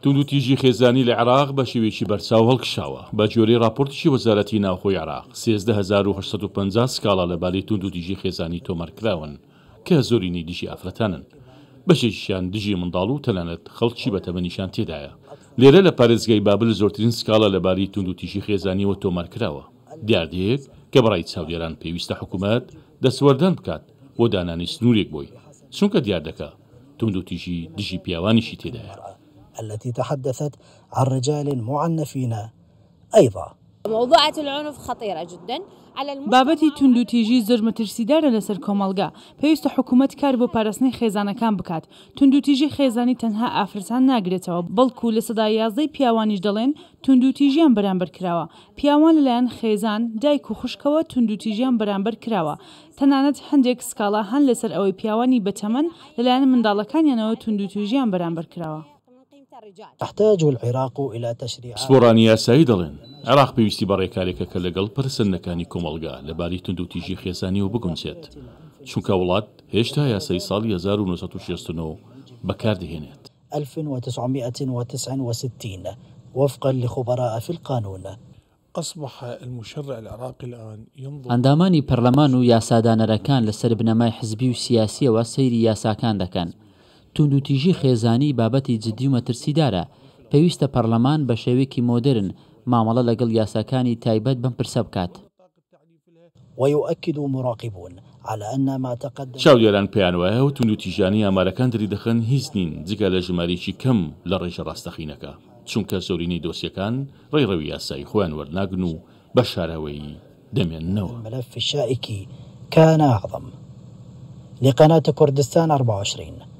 تونند و تیژی خێزانی لە عراق بە شێوێکی بەرچاو هەڵکشاوە بە جۆری راپۆرتشی وەزارەتی ناوخۆی عراق 13650 سکاڵا لە بالی تونند و دیژی خێزانی تۆمەرکراون کە زۆرینی دیژی ئافرەتانن بەشێکیان دژی منداڵ و تەلانەت خەڵکی بە تەبەنیشان تێدایە لێرە لە پارێزگای بابل زۆرترین سکاڵە لە باری تونند و تیژی خێزانیەوە تۆمارکراوە دیاردەیەک کە بەڕای چاودێران پێویستە حکوومەت دەسوەردان بکات بۆ دانانی سنوورێک بۆی چونکە دیاردەکە تندو تيجي دجي بيوانيشي تيدا التي تحدثت عن رجال معنفين أيضا بابەتی تونند و تیژی زۆر مەترسیدارە لەسەر کۆمەلگا پێویستە حکوومەت کار بۆ پاراستنی خێزانەکان بکات تونند و تیژی خێزانی تەنها ئافرسان ناگرێتەوە بەڵکو لە سەدا یازدەی پیاوانیش دەڵێن تونند و تیژیان بەرامبەر کراوە پیاوان لەلایەن خێزان دایک و خوشکەوە تونند و تیژیان بەرامبەر کراوە تەنانەت هەندێک سکاڵا هەن لەسەر ئەوەی پیاوانی بەتەمەن لەلایەن منداڵەکانیانەوە تونند و تیژیان بەرامبەر کراوە. تحتاج العراق إلى تشريع سورانيا سيدلن عراق پێویستی بە ڕێکارێکە کە لەگەڵ پرسەندەکانی کۆمەلگا لەباری تونندوتیژی خێزانیەوە بگونچێت چونکە وڵات هێشتا یاسەی ساڵی 1969 بەکاردهێنێت 1969 وفقا لخبراء في القانون أصبح المشرع العراقي الآن ينظر برلمانو ئەندامانی پەرلەمان و یاسادانەرەکان لەسەر بنەمای حزبی و سیاسیەوە سەیری یاساکان دەکەن توندوتیژی خێزانی بابەتی جدی و مەترسیدارە پێویستە پەرلەمان بە شێوێکی مودرن مامەڵە لەگەڵ یاساکانی تایبەت بم پرسە بکات. ويؤكد مراقبون على أن ما تقدم شاوليران بيانوها وتونو تيجاني أماركان دري دخن هيزنين جگە لە ژمارێکی کەم لە ڕێژە ڕاستەخینەکە چونکە زۆرینی دۆسیەکان ڕێڕەوی یاسای خۆیان وەرناگن و بە شارەوەی دەمێننەوە مەلف شائکی كان أعظم لقناة كردستان 24